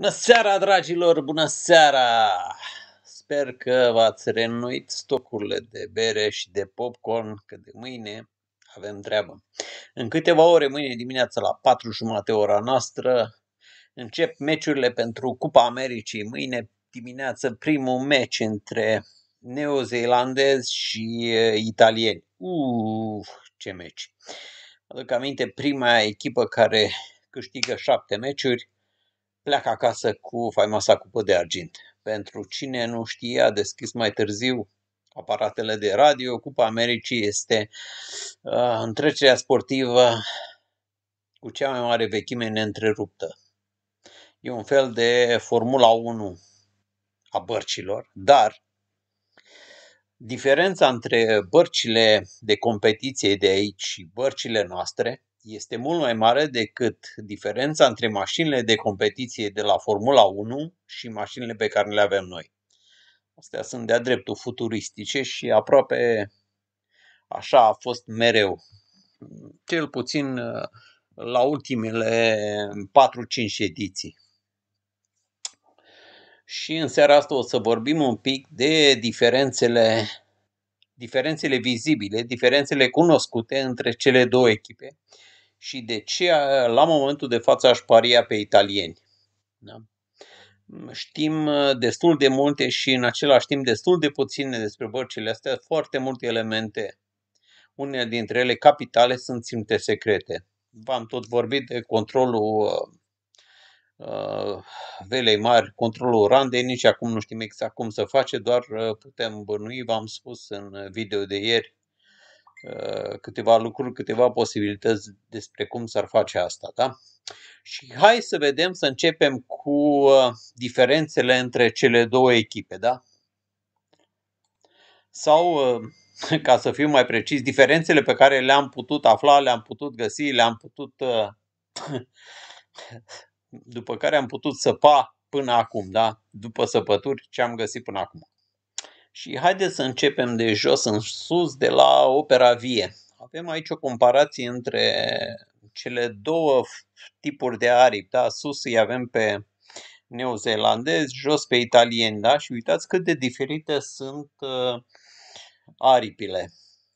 Bună seara, dragilor! Bună seara! Sper că v-ați renuit stocurile de bere și de popcorn, că de mâine avem treabă. În câteva ore, mâine dimineața la 4 jumate ora noastră, încep meciurile pentru Cupa Americii. Mâine dimineață primul meci între neozeelandezi și italieni. Uuu, ce meci! Aduc aminte, prima echipă care câștigă șapte meciuri, pleacă acasă cu faimoasa cupă de argint. Pentru cine nu știe, a deschis mai târziu aparatele de radio. Cupa Americii este uh, întrecerea sportivă cu cea mai mare vechime neîntreruptă. E un fel de Formula 1 a bărcilor, dar diferența între bărcile de competiție de aici și bărcile noastre este mult mai mare decât diferența între mașinile de competiție de la Formula 1 și mașinile pe care le avem noi. Astea sunt de-a dreptul futuristice și aproape așa a fost mereu. Cel puțin uh, la ultimele 4-5 ediții. Și în seara asta o să vorbim un pic de diferențele, diferențele vizibile, diferențele cunoscute între cele două echipe și de ce la momentul de față aș paria pe italieni. Da? Știm uh, destul de multe și în același timp destul de puține despre bărcile astea, foarte multe elemente. Unele dintre ele capitale sunt ținute secrete. V-am tot vorbit de controlul uh, uh, velei mari, controlul randei, nici acum nu știm exact cum să face, doar putem bănui, v-am spus în video de ieri, Uh, câteva lucruri, câteva posibilități despre cum s-ar face asta. Da? Și hai să vedem, să începem cu uh, diferențele între cele două echipe. Da? Sau, uh, ca să fiu mai precis, diferențele pe care le-am putut afla, le-am putut găsi, le-am putut. după care am putut săpa până acum, da? după săpături ce am găsit până acum. Și haideți să începem de jos în sus, de la opera vie. Avem aici o comparație între cele două tipuri de aripi. Da? Sus îi avem pe neozelandezi, jos pe italieni. Da? Și uitați cât de diferite sunt uh, aripile.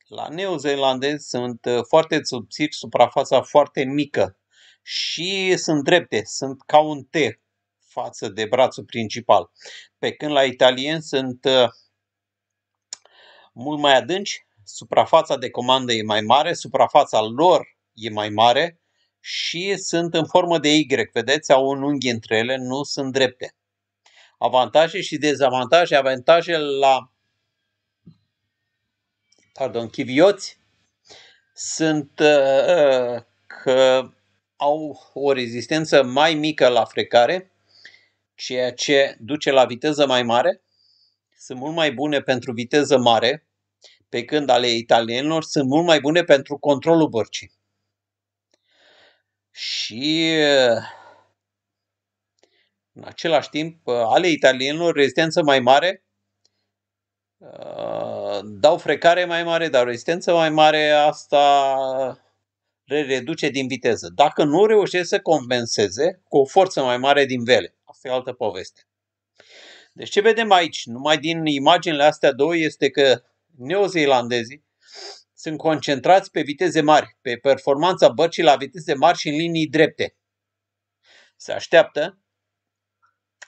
La neozelandezi sunt uh, foarte subțiri, suprafața foarte mică și sunt drepte, sunt ca un T față de brațul principal. Pe când la italieni sunt uh, mult mai adânci, suprafața de comandă e mai mare, suprafața lor e mai mare și sunt în formă de Y. Vedeți, au un unghi între ele, nu sunt drepte. Avantaje și dezavantaje. Avantaje la pardon, chivioți sunt uh, că au o rezistență mai mică la frecare, ceea ce duce la viteză mai mare. Sunt mult mai bune pentru viteză mare, pe când ale italienilor sunt mult mai bune pentru controlul bărcii. Și în același timp, ale italienilor, rezistență mai mare, uh, dau frecare mai mare, dar rezistență mai mare, asta le reduce din viteză. Dacă nu reușesc să compenseze cu o forță mai mare din vele. Asta e altă poveste. Deci ce vedem aici, numai din imaginile astea două, este că neozeelandezii sunt concentrați pe viteze mari, pe performanța bărcii la viteze mari și în linii drepte. Se așteaptă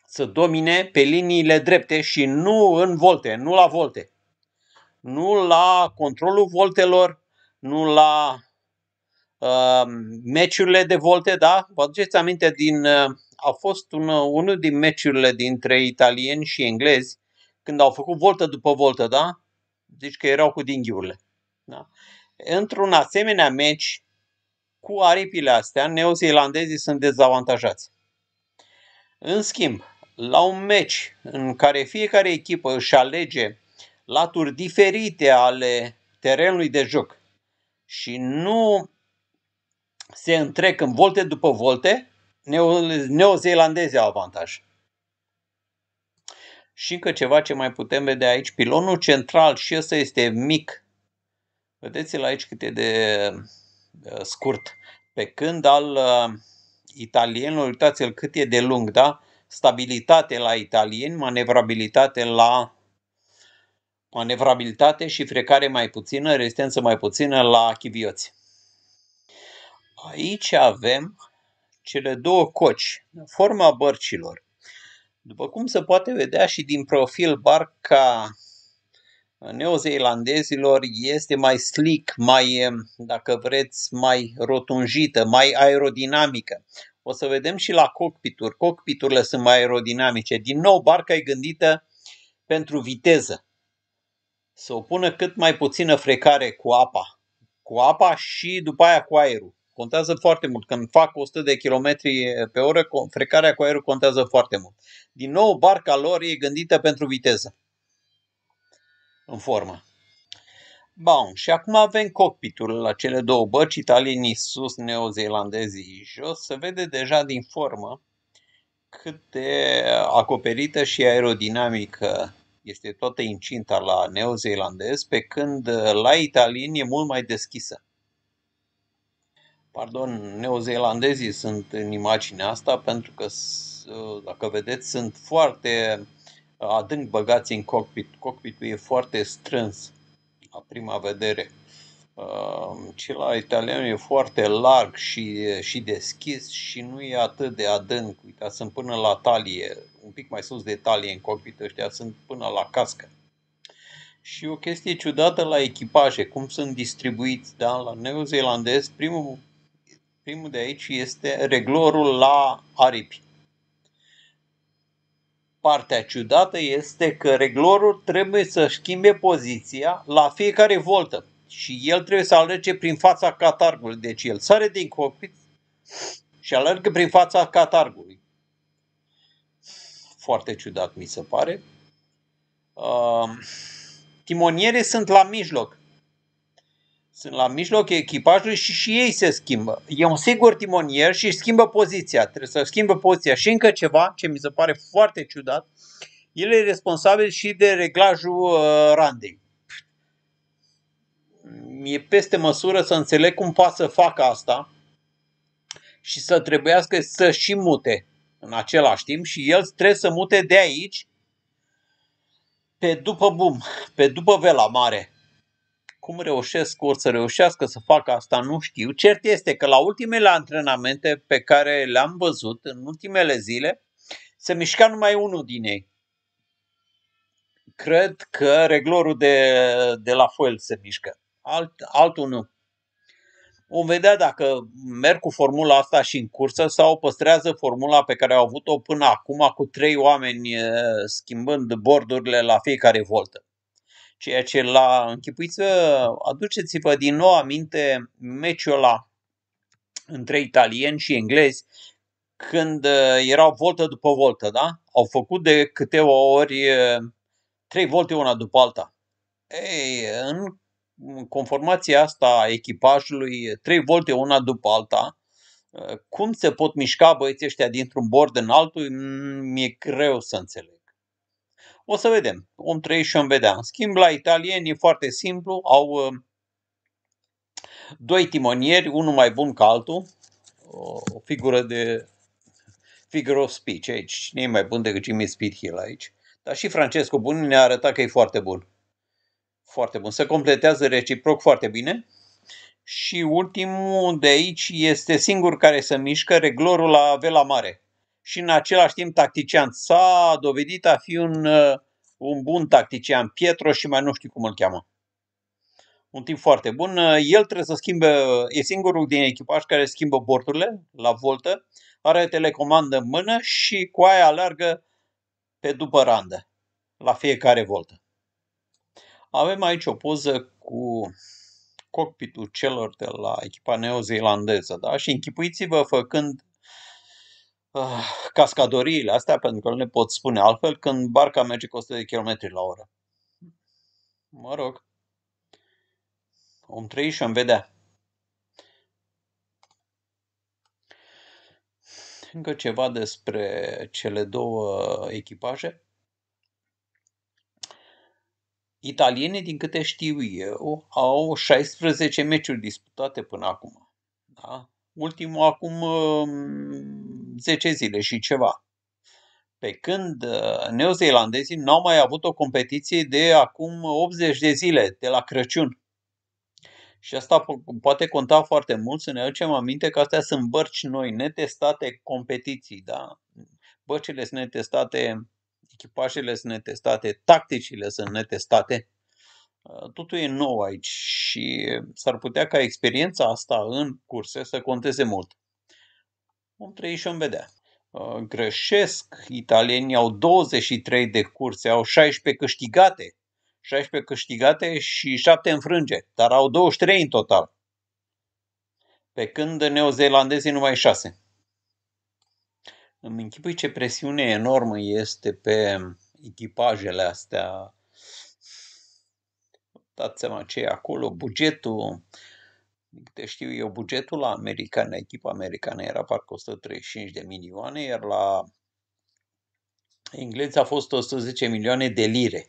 să domine pe liniile drepte și nu în volte, nu la volte. Nu la controlul voltelor, nu la uh, meciurile de volte, da? Vă aduceți aminte din... Uh, a fost un, unul din meciurile dintre italieni și englezi, când au făcut voltă după voltă, da? Deci că erau cu dinghiurile. Da. Într-un asemenea meci, cu aripile astea, neozeelandezii sunt dezavantajați. În schimb, la un meci în care fiecare echipă își alege laturi diferite ale terenului de joc și nu se întrec în volte după volte, neozeelandezii au avantaj și încă ceva ce mai putem vedea aici, pilonul central și ăsta este mic. Vedeți-l aici cât e de uh, scurt. Pe când al uh, italienilor, uitați-l cât e de lung, da? Stabilitate la italieni, manevrabilitate la manevrabilitate și frecare mai puțină, rezistență mai puțină la chivioți. Aici avem cele două coci, forma bărcilor. După cum se poate vedea și din profil, barca neozeilandezilor este mai slick, mai, eh, dacă vreți, mai rotunjită, mai aerodinamică. O să vedem și la cockpituri. Cockpiturile sunt mai aerodinamice. Din nou, barca e gândită pentru viteză. Să o pună cât mai puțină frecare cu apa. Cu apa și după aia cu aerul. Contează foarte mult. Când fac 100 de km pe oră, frecarea cu aerul contează foarte mult. Din nou, barca lor e gândită pentru viteză. În formă. Bun, și acum avem cockpitul la cele două băci, italienii sus, neozeelandezii jos. Se vede deja din formă cât de acoperită și aerodinamică este toată incinta la neozeelandez, pe când la italieni e mult mai deschisă pardon, neozeelandezii sunt în imaginea asta pentru că, uh, dacă vedeți, sunt foarte uh, adânc băgați în cockpit. Cockpitul e foarte strâns la prima vedere. Uh, cel la italian e foarte larg și, și deschis și nu e atât de adânc. Uitați, sunt până la talie, un pic mai sus de talie în cockpit, ăștia sunt până la cască. Și o chestie ciudată la echipaje, cum sunt distribuiți, da? La neozeelandez, primul Primul de aici este reglorul la aripi. Partea ciudată este că reglorul trebuie să schimbe poziția la fiecare voltă și el trebuie să alerge prin fața catargului. Deci el sare din cockpit și alergă prin fața catargului. Foarte ciudat mi se pare. Uh, timonierii sunt la mijloc sunt la mijloc echipajului și și ei se schimbă. E un singur timonier și își schimbă poziția. Trebuie să schimbă poziția. Și încă ceva ce mi se pare foarte ciudat, el e responsabil și de reglajul uh, randei. E peste măsură să înțeleg cum poate să facă asta și să trebuiască să și mute în același timp și el trebuie să mute de aici pe după bum, pe după vela mare cum reușesc or să reușească să facă asta, nu știu. Cert este că la ultimele antrenamente pe care le-am văzut în ultimele zile, se mișca numai unul din ei. Cred că reglorul de, de la foil se mișcă. Alt, altul nu. O vedea dacă merg cu formula asta și în cursă sau păstrează formula pe care au avut-o până acum cu trei oameni eh, schimbând bordurile la fiecare voltă ceea ce l-a închipuit să aduceți-vă din nou aminte meciul ăla între italieni și englezi când uh, erau voltă după voltă, da? Au făcut de câteva ori uh, trei volte una după alta. Ei, în conformația asta a echipajului, trei volte una după alta, uh, cum se pot mișca băieții ăștia dintr-un bord în altul, mm, mi-e greu să înțeleg. O să vedem. Om trăi și om vedea. În schimb, la italieni e foarte simplu. Au ă, doi timonieri, unul mai bun ca altul. O figură de figure of speech aici. Cine e mai bun decât Jimmy Spithill aici? Dar și Francesco Bun ne-a arătat că e foarte bun. Foarte bun. Se completează reciproc foarte bine. Și ultimul de aici este singur care se mișcă, reglorul la Vela Mare și în același timp tactician. S-a dovedit a fi un, uh, un bun tactician, Pietro și mai nu știu cum îl cheamă. Un timp foarte bun. Uh, el trebuie să schimbe, uh, e singurul din echipaj care schimbă borturile la voltă, are telecomandă în mână și cu aia alergă pe după randă, la fiecare voltă. Avem aici o poză cu cockpitul celor de la echipa neozeelandeză, da? Și închipuiți-vă făcând Ah, cascadoriile astea, pentru că nu le pot spune altfel, când barca merge cu 100 de km la oră. Mă rog, om trăi și am vedea. Încă ceva despre cele două echipaje. Italienii, din câte știu eu, au 16 meciuri disputate până acum. Da? ultimul acum 10 uh, zile și ceva. Pe când uh, neozeelandezii n-au mai avut o competiție de acum 80 de zile, de la Crăciun. Și asta po- poate conta foarte mult să ne aducem aminte că astea sunt bărci noi, netestate competiții, da? Bărcile sunt netestate, echipajele sunt netestate, tacticile sunt netestate Uh, totul e nou aici și s-ar putea ca experiența asta în curse să conteze mult. Vom trăi și vom vedea. Uh, greșesc, italienii au 23 de curse, au 16 câștigate, 16 câștigate și 7 înfrânge, dar au 23 în total. Pe când neozeelandezii numai 6. Îmi închipui ce presiune enormă este pe echipajele astea dați seama ce e acolo, mm. bugetul, te știu eu, bugetul la americană, echipa americană era parcă 135 de milioane, iar la englezi a fost 110 milioane de lire.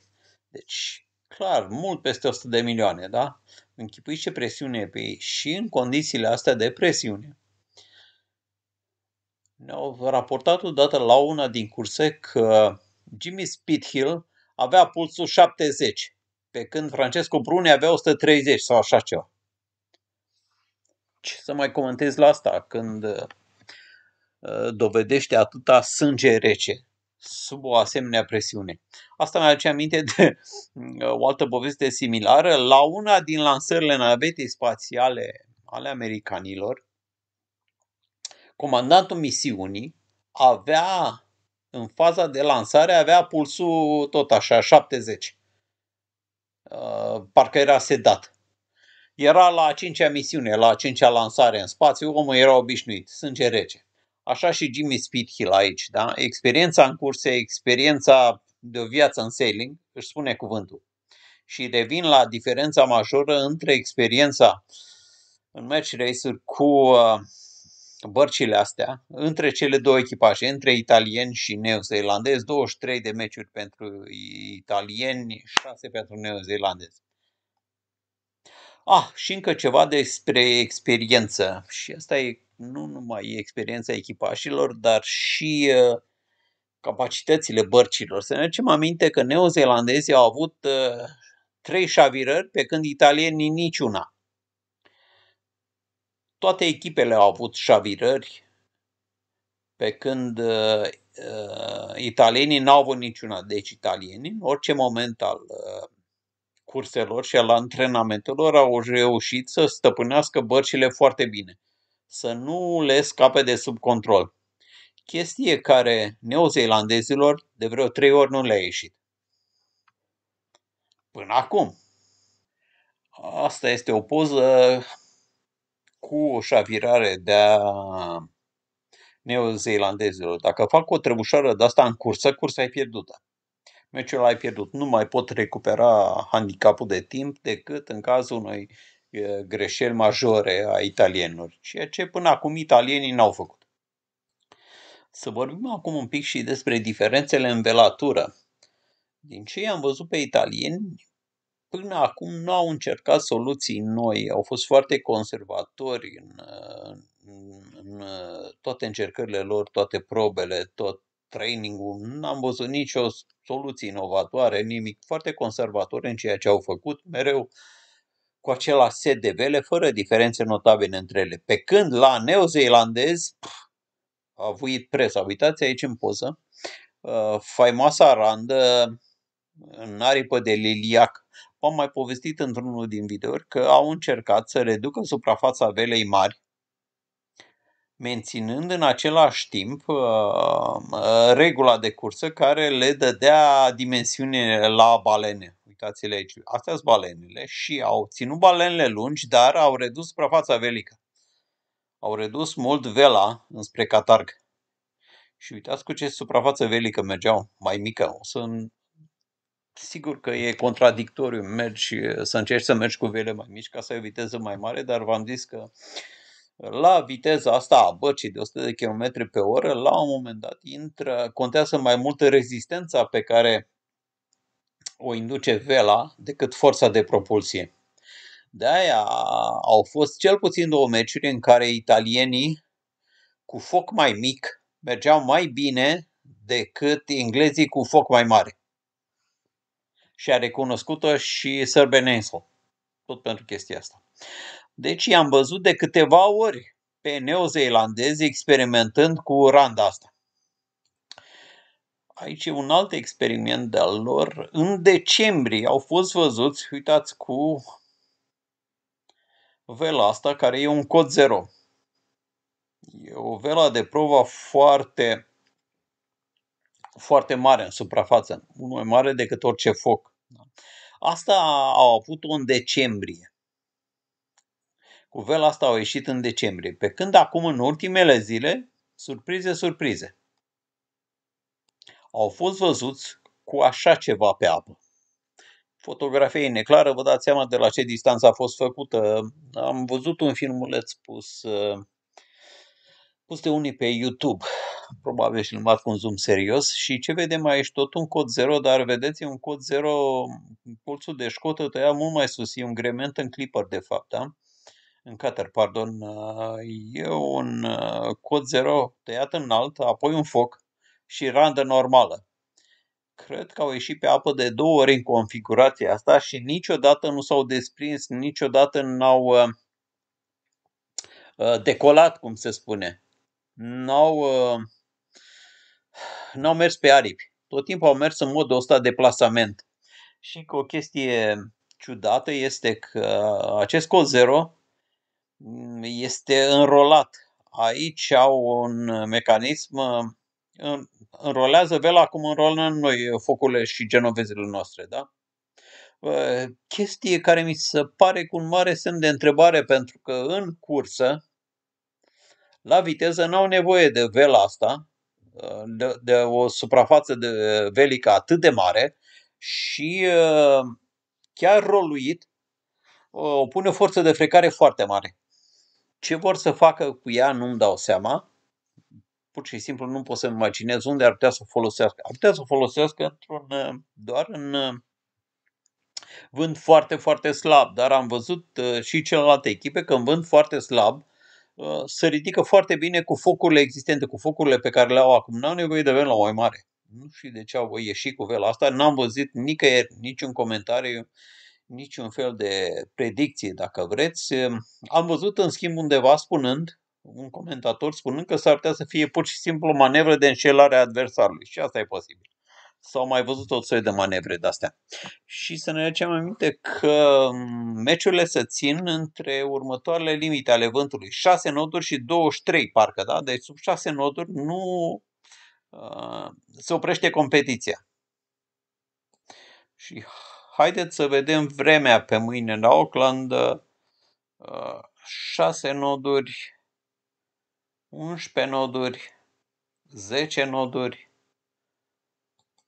Deci, clar, mult peste 100 de milioane, da? Închipuiți ce presiune pe ei și în condițiile astea de presiune. Ne-au raportat odată la una din curse că Jimmy Spithill avea pulsul 70 pe când Francesco Bruni avea 130 sau așa ceva. Ce să mai comentez la asta când uh, dovedește atâta sânge rece sub o asemenea presiune. Asta mi-aduce aminte de uh, o altă poveste similară. La una din lansările navetei spațiale ale americanilor, comandantul misiunii avea, în faza de lansare, avea pulsul tot așa, 70. Uh, parcă era sedat. Era la a cincea misiune, la a cincea lansare în spațiu, omul era obișnuit, sânge rece. Așa și Jimmy Spithill aici, da? Experiența în curse, experiența de o viață în sailing, își spune cuvântul. Și revin la diferența majoră între experiența în match race cu uh, bărcile astea, între cele două echipaje, între italieni și neozeelandezi, 23 de meciuri pentru italieni, 6 pentru neozeelandezi. Ah, și încă ceva despre experiență. Și asta e nu numai experiența echipașilor, dar și uh, capacitățile bărcilor. Să ne aducem aminte că neozeelandezii au avut uh, trei șavirări, pe când italienii niciuna toate echipele au avut șavirări, pe când uh, italienii n-au avut niciuna. Deci italienii, în orice moment al uh, curselor și al antrenamentelor, au reușit să stăpânească bărcile foarte bine, să nu le scape de sub control. Chestie care neozeelandezilor de vreo trei ori nu le-a ieșit. Până acum. Asta este o poză cu o șavirare de-a neozeelandezilor. Dacă fac o trebușoară de asta în cursă, cursa e pierdută. Meciul ai pierdut. Nu mai pot recupera handicapul de timp decât în cazul unei greșeli majore a italienilor, ceea ce până acum italienii n-au făcut. Să vorbim acum un pic și despre diferențele în velatură. Din ce am văzut pe italieni, până acum nu au încercat soluții noi, au fost foarte conservatori în, în toate încercările lor, toate probele, tot trainingul. N-am văzut nicio soluție inovatoare, nimic foarte conservator în ceea ce au făcut, mereu cu acela set de vele, fără diferențe notabile între ele. Pe când la neozeilandez, a avut presa, uitați aici în poză, uh, faimoasa randă în aripă de liliac am mai povestit într-unul din videouri că au încercat să reducă suprafața velei mari, menținând în același timp uh, uh, regula de cursă care le dădea dimensiune la balene. Uitați-le aici, astea sunt balenele și au ținut balenele lungi, dar au redus suprafața velică. Au redus mult vela înspre catarg. Și uitați cu ce suprafață velică mergeau, mai mică. O să sigur că e contradictoriu mergi, să încerci să mergi cu vele mai mici ca să ai o viteză mai mare, dar v-am zis că la viteza asta a băcii de 100 de km pe oră, la un moment dat intră, contează mai mult rezistența pe care o induce vela decât forța de propulsie. De aia au fost cel puțin două meciuri în care italienii cu foc mai mic mergeau mai bine decât englezii cu foc mai mare și a o și sărbenensul, tot pentru chestia asta. Deci i-am văzut de câteva ori pe neozeelandezi experimentând cu randa asta. Aici e un alt experiment de-al lor. În decembrie au fost văzuți, uitați, cu vela asta, care e un cod 0. E o vela de prova foarte, foarte mare în suprafață, unul mai mare decât orice foc. Da. Asta au avut-o în decembrie. Cu vela asta au ieșit în decembrie. Pe când acum, în ultimele zile, surprize, surprize, au fost văzuți cu așa ceva pe apă. Fotografia e neclară, vă dați seama de la ce distanță a fost făcută. Am văzut un filmuleț pus, uh, pus de unii pe YouTube probabil și luat cu un zoom serios și ce vedem aici, tot un cod 0, dar vedeți, e un cod 0, pulsul de școtă tăia mult mai sus, e un grement în clipper de fapt, da? în cutter, pardon, uh, e un uh, cod 0 tăiat înalt, apoi un foc și randă normală. Cred că au ieșit pe apă de două ori în configurația asta și niciodată nu s-au desprins, niciodată n-au uh, decolat, cum se spune n-au, uh, n-au mers pe aripi. Tot timpul au mers în modul ăsta de plasament. Și că o chestie ciudată este că acest cod 0 mm, este înrolat. Aici au un mecanism, uh, în, înrolează vela cum înrolăm noi focurile și genovezele noastre, da? Uh, chestie care mi se pare cu un mare semn de întrebare pentru că în cursă la viteză nu au nevoie de vela asta, de, de o suprafață de velică atât de mare și chiar roluit o pune o forță de frecare foarte mare. Ce vor să facă cu ea nu-mi dau seama. Pur și simplu nu pot să-mi imaginez unde ar putea să o folosească. Ar putea să o folosească într-un, doar în vânt foarte, foarte slab, dar am văzut și celelalte echipe că în vânt foarte slab Uh, se ridică foarte bine cu focurile existente, cu focurile pe care le au acum. N-au nevoie de ven la mai mare. Nu știu de ce au ieșit cu vela asta. N-am văzut nicăieri niciun comentariu, niciun fel de predicție, dacă vreți. Um, am văzut, în schimb, undeva spunând, un comentator spunând că s-ar putea să fie pur și simplu o manevră de înșelare a adversarului. Și asta e posibil s-au mai văzut tot soi de manevre de-astea. Și să ne aducem aminte că mm, meciurile se țin între următoarele limite ale vântului, 6 noduri și 23 parcă, da? Deci sub 6 noduri nu uh, se oprește competiția. Și haideți să vedem vremea pe mâine la Auckland, uh, 6 noduri, 11 noduri, 10 noduri,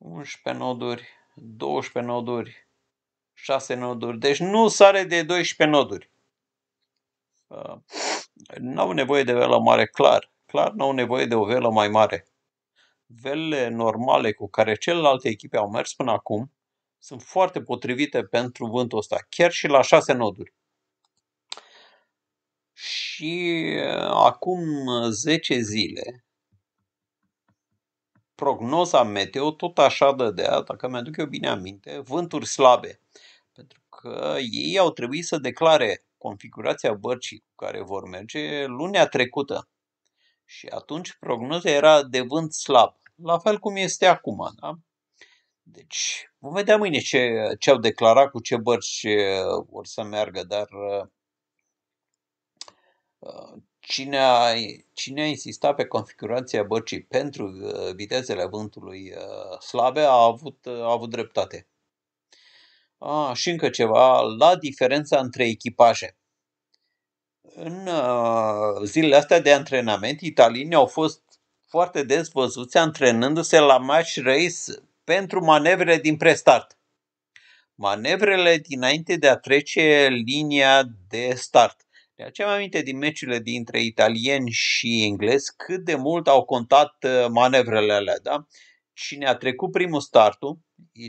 11 noduri, 12 noduri, 6 noduri. Deci nu sare de 12 noduri. Uh, nu au nevoie de velă mare, clar. Clar nu au nevoie de o velă mai mare. Velele normale cu care celelalte echipe au mers până acum sunt foarte potrivite pentru vântul ăsta, chiar și la 6 noduri. Și uh, acum 10 zile prognoza meteo tot așa dădea, dacă mi-aduc eu bine aminte, vânturi slabe. Pentru că ei au trebuit să declare configurația bărcii cu care vor merge lunea trecută. Și atunci prognoza era de vânt slab, la fel cum este acum. Da? Deci vom vedea mâine ce, ce au declarat, cu ce bărci uh, vor să meargă, dar uh, uh, cine a, cine a insistat pe configurația băcii pentru uh, vitezele vântului uh, slabe a avut, uh, a avut dreptate. A, și încă ceva, la diferența între echipaje. În zilele astea de antrenament, italienii au fost foarte des văzuți antrenându-se la match race pentru manevrele din prestart. Manevrele dinainte de a trece linia de start aceea aducem aminte din meciurile dintre italieni și englezi cât de mult au contat uh, manevrele alea, da? Cine a trecut primul startul e,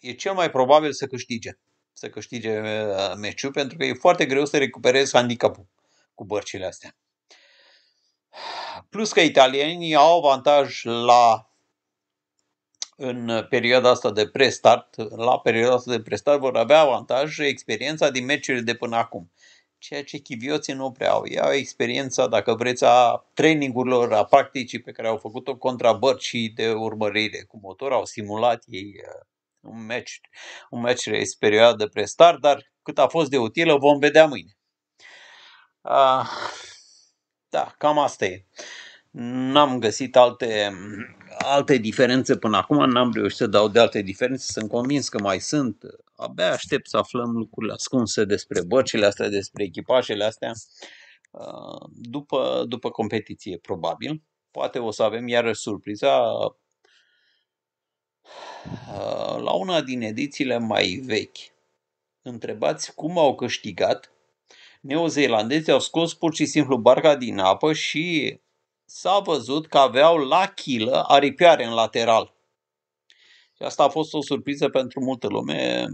e cel mai probabil să câștige. Să câștige uh, meciul, pentru că e foarte greu să recuperezi handicapul cu bărcile astea. Plus că italienii au avantaj la în perioada asta de prestart, la perioada asta de prestart vor avea avantaj experiența din meciurile de până acum ceea ce chivioții nu prea au. Ei au experiența, dacă vreți, a trainingurilor, a practicii pe care au făcut-o contra bărcii de urmărire cu motor, au simulat ei uh, un match, un match race, perioadă pre-start, dar cât a fost de utilă vom vedea mâine. Uh, da, cam asta e. Uh, N-am găsit alte, alte diferențe până acum, n-am reușit să dau de alte diferențe, sunt convins că mai sunt. Abia aștept să aflăm lucrurile ascunse despre bărcile astea, despre echipajele astea, uh, după, după competiție, probabil. Poate o să avem iarăși surpriza uh, la una din edițiile mai vechi. Întrebați cum au câștigat. Neozeelandezii au scos pur și simplu barca din apă și s-a văzut că aveau la chilă aripioare în lateral. Și asta a fost o surpriză pentru multă lume.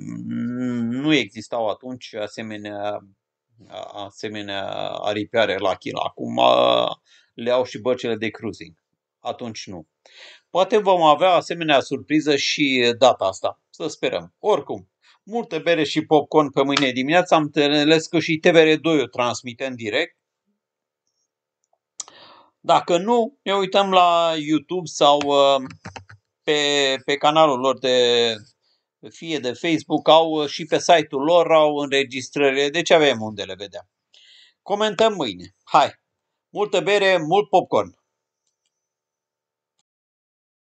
Nu existau atunci asemenea, asemenea aripioare la chilă. Acum le au și bărcile de cruising. Atunci nu. Poate vom avea asemenea surpriză și data asta. Să sperăm. Oricum, multe bere și popcorn pe mâine dimineața. Am înțeles că și TVR2 o transmite în direct. Dacă nu, ne uităm la YouTube sau uh, pe, pe canalul lor de fie de Facebook, au uh, și pe site-ul lor, au înregistrările, deci avem unde le vedea. Comentăm mâine. Hai! Multă bere, mult popcorn!